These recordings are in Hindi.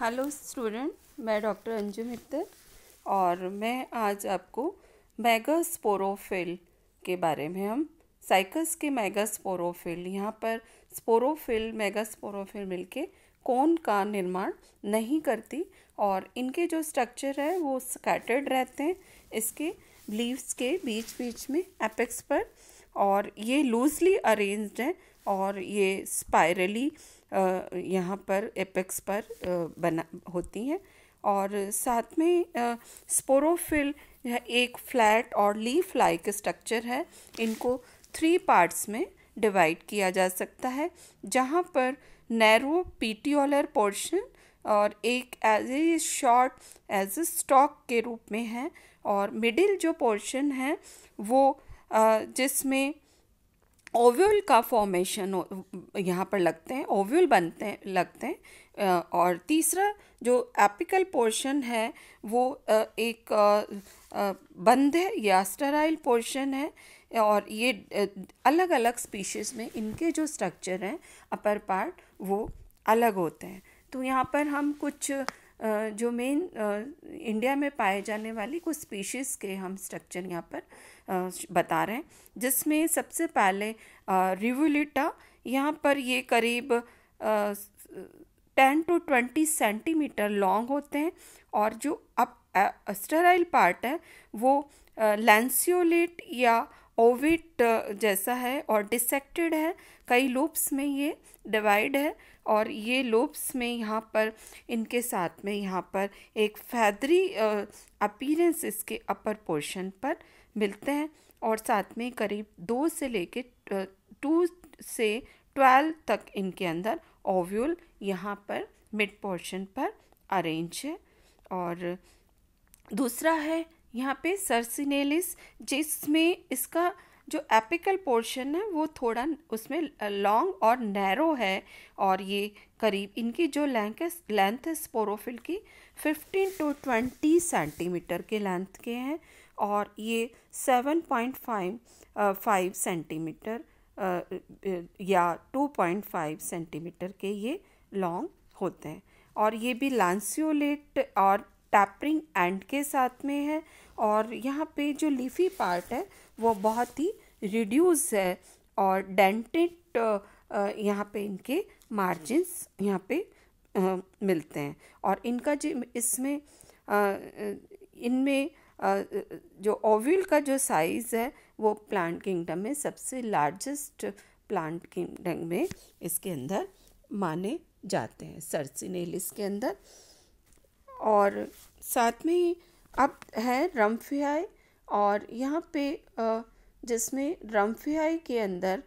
हेलो स्टूडेंट मैं डॉक्टर अंजू मित्तल और मैं आज आपको मेगास्पोरोफिल के बारे में हम साइकस के मेगास्पोरोफिल यहाँ पर स्पोरोफिल मेगास्पोरोफिल मिलके कोन का निर्माण नहीं करती और इनके जो स्ट्रक्चर है वो स्कैटर्ड रहते हैं इसके लीव्स के बीच बीच में एपेक्स पर और ये लूजली अरेंज्ड हैं और ये स्पायरली यहाँ पर एपेक्स पर बना होती हैं और साथ में स्पोरोफिल एक फ्लैट और लीफ लाइक स्ट्रक्चर है इनको थ्री पार्ट्स में डिवाइड किया जा सकता है जहाँ पर नैरो पीटियोलर पोर्शन और एक as a short as a stalk के रूप में है और मिडिल जो पोर्शन है वो जिसमें ओव्यूल का फॉर्मेशन यहाँ पर लगते हैं ओव्यूल बनते हैं लगते हैं और तीसरा जो एपिकल पोर्शन है वो एक बंद है या स्टराइल पोर्शन है और ये अलग अलग स्पीशीज़ में इनके जो स्ट्रक्चर हैं अपर पार्ट वो अलग होते हैं तो यहाँ पर हम कुछ जो मेन इंडिया में पाए जाने वाली कुछ स्पीशीज़ के हम स्ट्रक्चर यहाँ पर बता रहे हैं जिसमें सबसे पहले रिवुलिटा यहाँ पर ये करीब ten to twenty centimetre long होते हैं और जो अप अस्टराइल पार्ट है वो लेंसियोलेट या ओविट जैसा है और डिसेक्टेड है कई लूप्स में ये डिवाइड है और ये लोब्स में यहाँ पर इनके साथ में यहाँ पर एक फैदरी अपीरेंस इसके अपर पोर्शन पर मिलते हैं और साथ में करीब दो से लेके टू से ट्वेल्व तक इनके अंदर ओव्यूल यहाँ पर मिड पोर्शन पर अरेंज है और दूसरा है यहाँ पे सरसिनेलिस जिसमें इसका जो एपिकल पोर्शन है वो थोड़ा उसमें लॉन्ग और नैरो है और ये करीब इनकी जो लेंथ है लेंथ है स्पोरोफिल की 15 टू 20 सेंटीमीटर के लेंथ के हैं और ये 7.5 फाइव सेंटीमीटर या 2.5 सेंटीमीटर के ये लॉन्ग होते हैं और ये भी लांसियोलेट और टैपरिंग एंड के साथ में है और यहाँ पे जो लीफी पार्ट है वो बहुत ही रिड्यूस है और डेंटेड यहाँ पे इनके मार्जिन्स यहाँ पे आ, मिलते हैं और इनका जो इसमें इनमें जो ओव्यूल का जो साइज़ है वो प्लांट किंगडम में सबसे लार्जेस्ट प्लांट किंगडम में इसके अंदर माने जाते हैं सरसिनेलिस के अंदर और साथ में ही अब है रम्फियाई और यहाँ पे जिसमें रम्फियाई के अंदर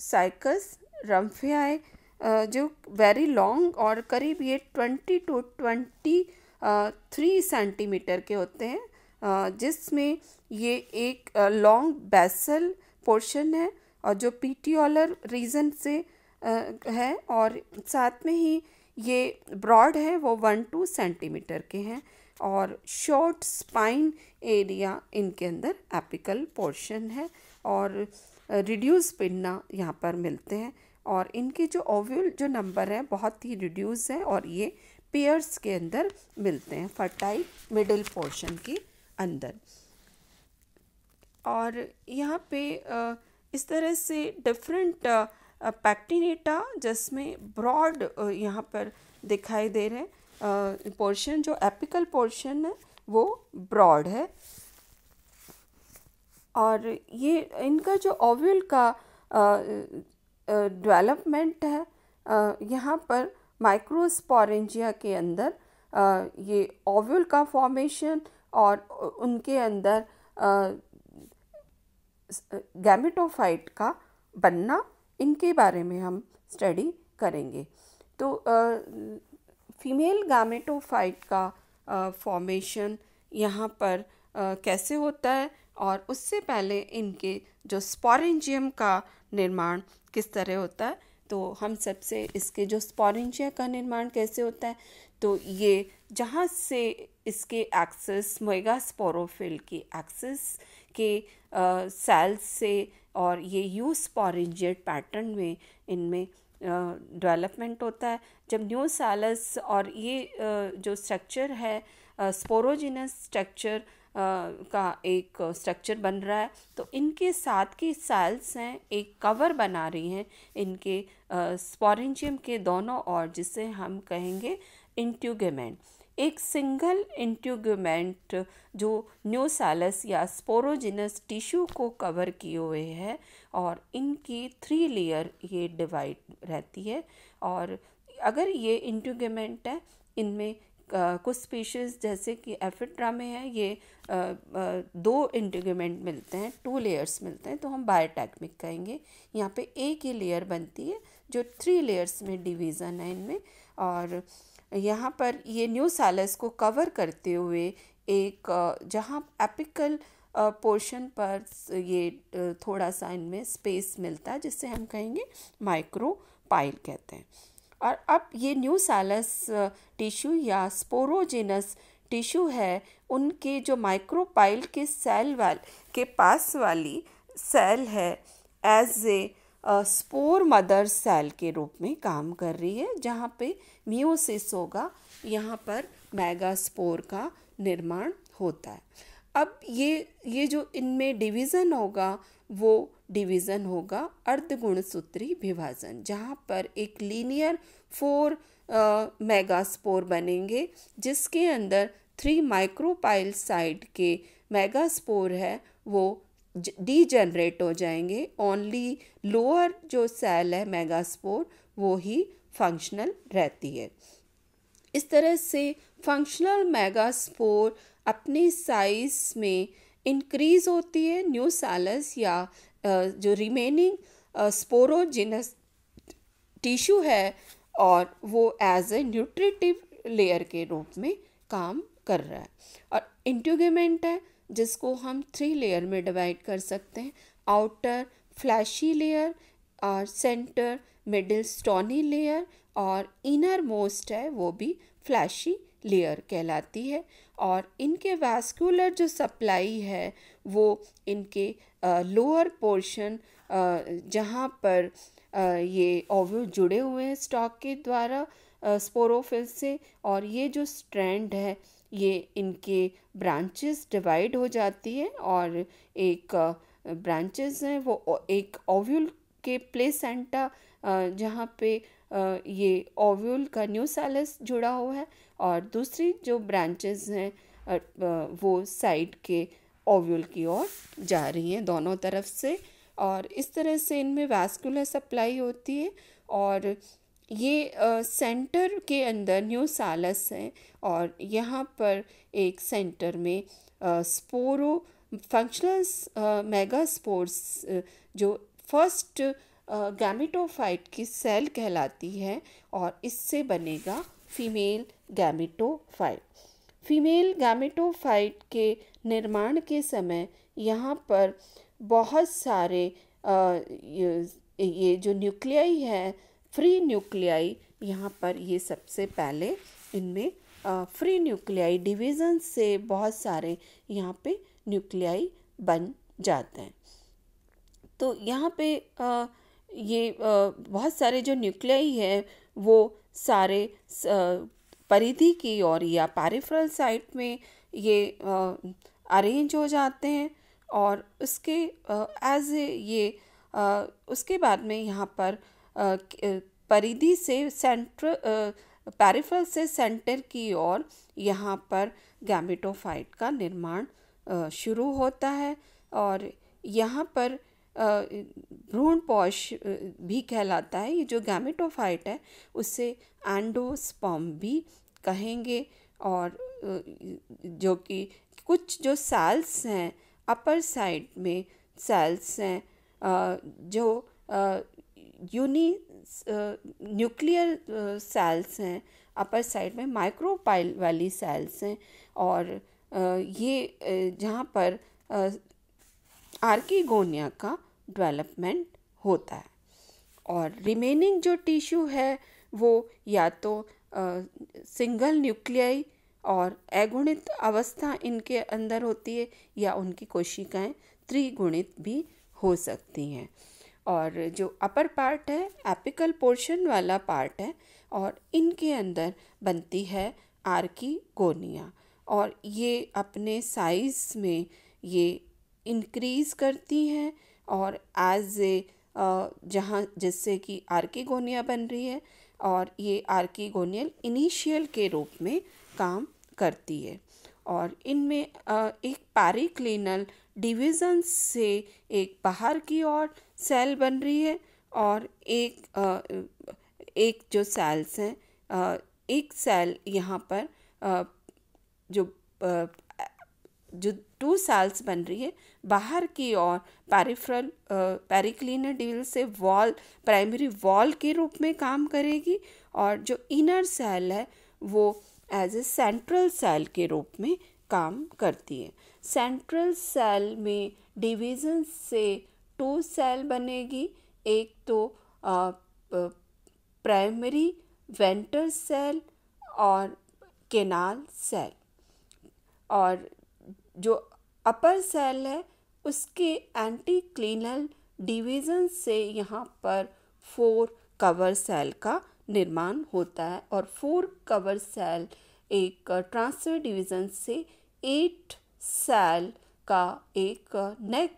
साइकस रम्फियाई जो वेरी लॉन्ग और करीब ये twenty to twenty three centimetre के होते हैं जिसमें ये एक लॉन्ग बेसल पोर्शन है और जो पीटीओलर रीजन से है और साथ में ही ये ब्रॉड है वो वन टू सेंटीमीटर के हैं और शॉर्ट स्पाइन एरिया इनके अंदर एपिकल पोर्शन है और रिड्यूस पिन्ना यहाँ पर मिलते हैं और इनके जो ओव्यूल जो नंबर है बहुत ही रिड्यूस है और ये पेयर्स के अंदर मिलते हैं फर्टाइल मिडिल पोर्शन के अंदर और यहाँ पे इस तरह से डिफरेंट पैक्टिनेटा जिसमें ब्रॉड यहाँ पर दिखाई दे रहे पोर्शन जो एपिकल पोर्शन है वो ब्रॉड है और ये इनका जो ओव्यूल का डेवलपमेंट है यहाँ पर माइक्रोस्पॉरेंजिया के अंदर आ, ये ओव्यूल का फॉर्मेशन और उनके अंदर गैमेटोफाइट का बनना इनके बारे में हम स्टडी करेंगे तो फीमेल गामेटोफाइट का फॉर्मेशन यहाँ पर आ, कैसे होता है और उससे पहले इनके जो स्पॉरेंजियम का निर्माण किस तरह होता है तो हम सबसे इसके जो स्पॉरेंजिया का निर्माण कैसे होता है तो ये जहाँ से इसके एक्सेस मोएगा स्पोरोफिल की एक्सेस के सेल्स से और ये यू स्पॉरिजेट पैटर्न में इनमें डेवलपमेंट होता है जब न्यू सालस और ये जो स्ट्रक्चर है स्पोरोजिनस स्ट्रक्चर का एक स्ट्रक्चर बन रहा है तो इनके साथ की सेल्स हैं एक कवर बना रही हैं इनके स्पॉरेंजियम के दोनों और जिसे हम कहेंगे इंट्यूगमेंट एक सिंगल इंट्यूगमेंट जो न्यूसालस या स्पोरोजिनस टिश्यू को कवर किए हुए है और इनकी थ्री लेयर ये डिवाइड रहती है और अगर ये इंट्यूगमेंट है इनमें कुछ स्पीशीज़ जैसे कि एफिट्रा में है ये दो इंटीग्रमेंट मिलते हैं टू लेयर्स मिलते हैं तो हम बायोटेक्मिक कहेंगे यहाँ पे एक ही लेयर बनती है जो थ्री लेयर्स में डिवीज़न है इनमें और यहाँ पर ये न्यू सैलस को कवर करते हुए एक जहाँ एपिकल पोर्शन पर ये थोड़ा सा इनमें स्पेस मिलता है जिससे हम कहेंगे माइक्रो पाइल कहते हैं और अब ये न्यू सैलस टिश्यू या स्पोरोजेनस टिश्यू है उनके जो माइक्रो पाइल के सेल वाल के पास वाली सेल है as a spore mother cell के रूप में काम कर रही है जहाँ पे मियोसिस होगा यहाँ पर मैगा स्पोर का निर्माण होता है अब ये ये जो इनमें डिवीज़न होगा वो डिवीज़न होगा अर्धगुणसूत्री विभाजन जहाँ पर एक लीनियर फोर मेगास्पोर बनेंगे जिसके अंदर थ्री माइक्रोपाइल साइड के मेगास्पोर है वो डीजनरेट हो जाएंगे ओनली लोअर जो सेल है मेगास्पोर वो ही फंक्शनल रहती है इस तरह से फंक्शनल मेगास्पोर अपने साइज में इंक्रीज होती है न्यू सालस या जो रिमेनिंग स्पोरोजिनस टिश्यू है और वो एज ए न्यूट्रिटिव लेयर के रूप में काम कर रहा है और इंट्यूगमेंट है जिसको हम थ्री लेयर में डिवाइड कर सकते हैं आउटर फ्लैशी लेयर और सेंटर मिडिल स्टोनी लेयर और इनर मोस्ट है वो भी फ्लैशी लेयर कहलाती है और इनके वैस्कुलर जो सप्लाई है वो इनके लोअर पोर्शन जहाँ पर आ, ये ओव्यू जुड़े हुए हैं स्टॉक के द्वारा स्पोरोफिल से और ये जो स्ट्रैंड है ये इनके ब्रांचेस डिवाइड हो जाती है और एक ब्रांचेस हैं वो एक ओव्यूल के प्लेसेंटा जहाँ पे ये ओव्यूल का न्यू सैलस जुड़ा हुआ है और दूसरी जो ब्रांचेस हैं वो साइड के ओव्यूल की ओर जा रही हैं दोनों तरफ से और इस तरह से इनमें वैस्कुलर सप्लाई होती है और ये आ, सेंटर के अंदर न्यू सालस है और यहाँ पर एक सेंटर में आ, स्पोरो फंक्शनल मेगा स्पोर्स जो फर्स्ट गैमिटोफाइट की सेल कहलाती है और इससे बनेगा फीमेल गैमिटोफाइट फीमेल गैमिटोफाइट के निर्माण के समय यहाँ पर बहुत सारे आ, ये, ये जो न्यूक्लियाई है फ्री न्यूक्लियाई यहाँ पर ये सबसे पहले इनमें फ्री न्यूक्लियाई डिवीज़न से बहुत सारे यहाँ पे न्यूक्लियाई बन जाते हैं तो यहाँ पे आ, ये आ, बहुत सारे जो न्यूक्लियाई है वो सारे परिधि की ओर या पैरिफ्रल साइट में ये अरेंज हो जाते हैं और उसके एज ए ये आ, उसके बाद में यहाँ पर परिधि से सेंट्र पैरिफल से सेंटर की ओर यहाँ पर गैमिटोफाइट का निर्माण शुरू होता है और यहाँ पर भ्रूण पौष भी कहलाता है ये जो गैमिटोफाइट है उसे एंडोस्पॉम भी कहेंगे और जो कि कुछ जो सेल्स हैं अपर साइड में सेल्स हैं जो यूनी न्यूक्लियर सेल्स हैं अपर साइड में माइक्रोपाइल वाली सेल्स हैं और uh, ये uh, जहाँ पर आर्कीगोनिया uh, का डेवलपमेंट होता है और रिमेनिंग जो टिश्यू है वो या तो सिंगल न्यूक्लियाई और अगुणित अवस्था इनके अंदर होती है या उनकी कोशिकाएं त्रिगुणित भी हो सकती हैं और जो अपर पार्ट है एपिकल पोर्शन वाला पार्ट है और इनके अंदर बनती है आर की गोनिया और ये अपने साइज़ में ये इंक्रीज़ करती हैं और एज ए जहाँ जिससे कि आर्कीगोनिया बन रही है और ये आर्कीगोनियल इनिशियल के रूप में काम करती है और इनमें एक पैरिक्लिनल डिवीज़न से एक बाहर की ओर सेल बन रही है और एक एक जो सेल्स हैं एक सेल यहाँ पर जो जो टू सेल्स बन रही है बाहर की ओर पैरिफ्रल पैरिक्लिनर डील से वॉल प्राइमरी वॉल के रूप में काम करेगी और जो इनर सेल है वो एज ए सेंट्रल सेल के रूप में काम करती है सेंट्रल सेल में डिवीज़न से टू सेल बनेगी एक तो प्राइमरी वेंटर सेल और केनाल सेल और जो अपर सेल है उसके एंटी क्लिनल डिवीज़न से यहाँ पर फोर कवर सेल का निर्माण होता है और फोर कवर सेल एक ट्रांसफर uh, डिवीज़न से एट सेल का एक uh, नेक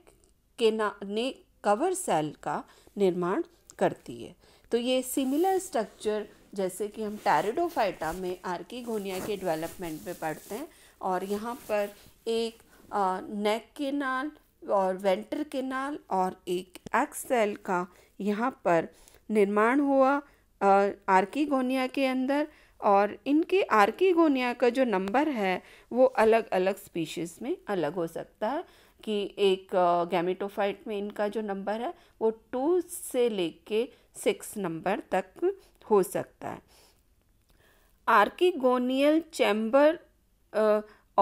के ना ने कवर सेल का निर्माण करती है तो ये सिमिलर स्ट्रक्चर जैसे कि हम टैरिडोफाइटा में आर्कीगोनिया के डेवलपमेंट में पढ़ते हैं और यहाँ पर एक नेक के नाल और वेंटर के नाल और एक एक्स सेल का यहाँ पर निर्माण हुआ आर्कीगोनिया के अंदर और इनके आर्कीगोनिया का जो नंबर है वो अलग अलग स्पीशीज़ में अलग हो सकता है कि एक गैमेटोफाइट में इनका जो नंबर है वो टू से लेके सिक्स नंबर तक हो सकता है आर्किगोनियल चैम्बर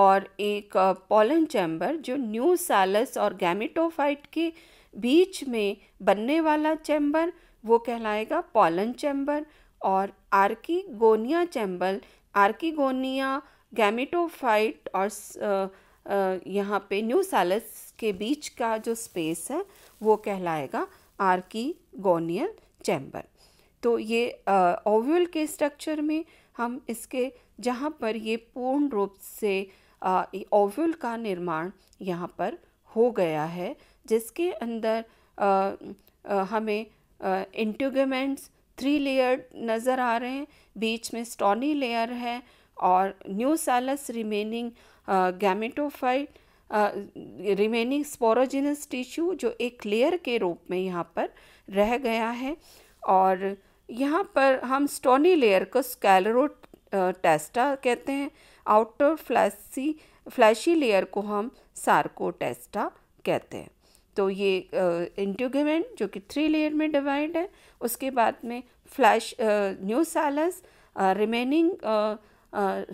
और एक पॉलन चैम्बर जो न्यू सालस और गैमेटोफाइट के बीच में बनने वाला चैम्बर वो कहलाएगा पॉलन चैम्बर और आर्कीगोनिया चैम्बर आर्कीगोनिया गैमिटोफाइट और यहाँ पे न्यू सैलस के बीच का जो स्पेस है वो कहलाएगा आर्कीगोनियल चैम्बर तो ये ओव्यूल के स्ट्रक्चर में हम इसके जहाँ पर ये पूर्ण रूप से ओव्यूल का निर्माण यहाँ पर हो गया है जिसके अंदर आ, आ, हमें इंटूगमेंट्स थ्री लेयर नज़र आ रहे हैं बीच में स्टोनी लेयर है और new सैलस remaining gametophyte remaining sporogenous tissue जो एक लेयर के रूप में यहाँ पर रह गया है और यहाँ पर हम स्टोनी लेयर को स्कैलरो टेस्टा कहते हैं आउटर फ्लैसी फ्लैशी लेयर को हम सार्को टेस्टा कहते हैं तो ये इंटूगमेंट जो कि थ्री लेयर में डिवाइड है उसके बाद में flash new सैलस remaining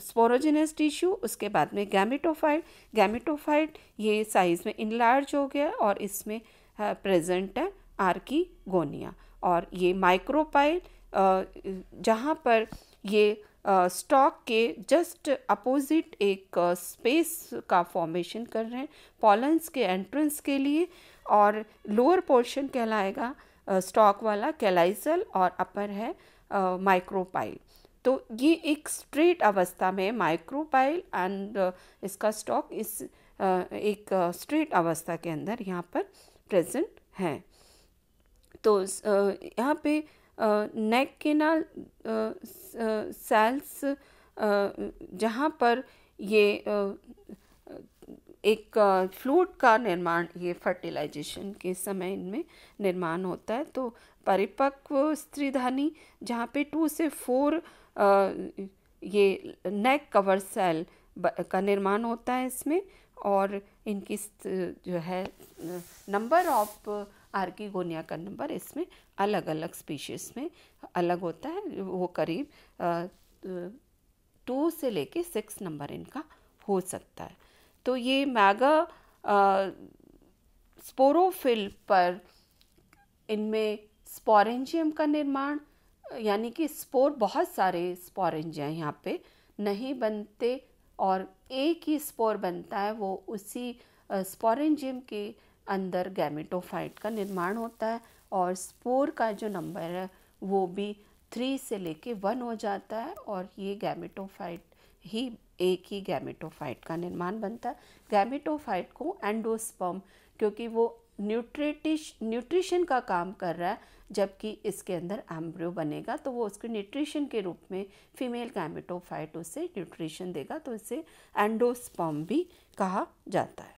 sporogenous tissue उसके बाद में गैमिटोफाइड गैमिटोफाइड ये साइज़ में इनलार्ज हो गया और इसमें प्रेजेंट है आर्की गोनिया और ये माइक्रोपाइल जहाँ पर ये स्टॉक के जस्ट अपोजिट एक स्पेस का फॉर्मेशन कर रहे हैं पॉलन्स के एंट्रेंस के लिए और लोअर पोर्शन कहलाएगा स्टॉक वाला कैलाइजल और अपर है माइक्रोपाइल तो ये एक स्ट्रेट अवस्था में माइक्रोपाइल एंड इसका स्टॉक इस एक स्ट्रेट अवस्था के अंदर यहाँ पर प्रेजेंट है तो यहाँ पे नेक केनाल सेल्स जहाँ पर ये एक फ्लूड का निर्माण ये फर्टिलाइजेशन के समय इनमें निर्माण होता है तो परिपक्व स्त्रीधानी जहाँ पे टू से फोर ये नेक कवर सेल का निर्माण होता है इसमें और इनकी जो है नंबर ऑफ आर्कीगोनिया का नंबर इसमें अलग अलग स्पीशीज़ में अलग होता है वो करीब टू से लेके सिक्स नंबर इनका हो सकता है तो ये मैगा स्पोरोफिल पर इनमें स्पोरेंजियम का निर्माण यानी कि स्पोर बहुत सारे स्पोरेंजिया यहाँ पे नहीं बनते और एक ही स्पोर बनता है वो उसी स्पोरेंजियम के अंदर गैमेटोफाइट का निर्माण होता है और स्पोर का जो नंबर है वो भी थ्री से लेके वन हो जाता है और ये गैमेटोफाइट ही एक ही गैमेटोफाइट का निर्माण बनता है गैमेटोफाइट को एंडोस्पर्म क्योंकि वो न्यूट्रेटिश न्यूट्रिशन का काम कर रहा है जबकि इसके अंदर एम्ब्रियो बनेगा तो वो उसके न्यूट्रिशन के रूप में फीमेल गैमेटोफाइट उसे न्यूट्रिशन देगा तो इसे एंडोस्पॉम भी कहा जाता है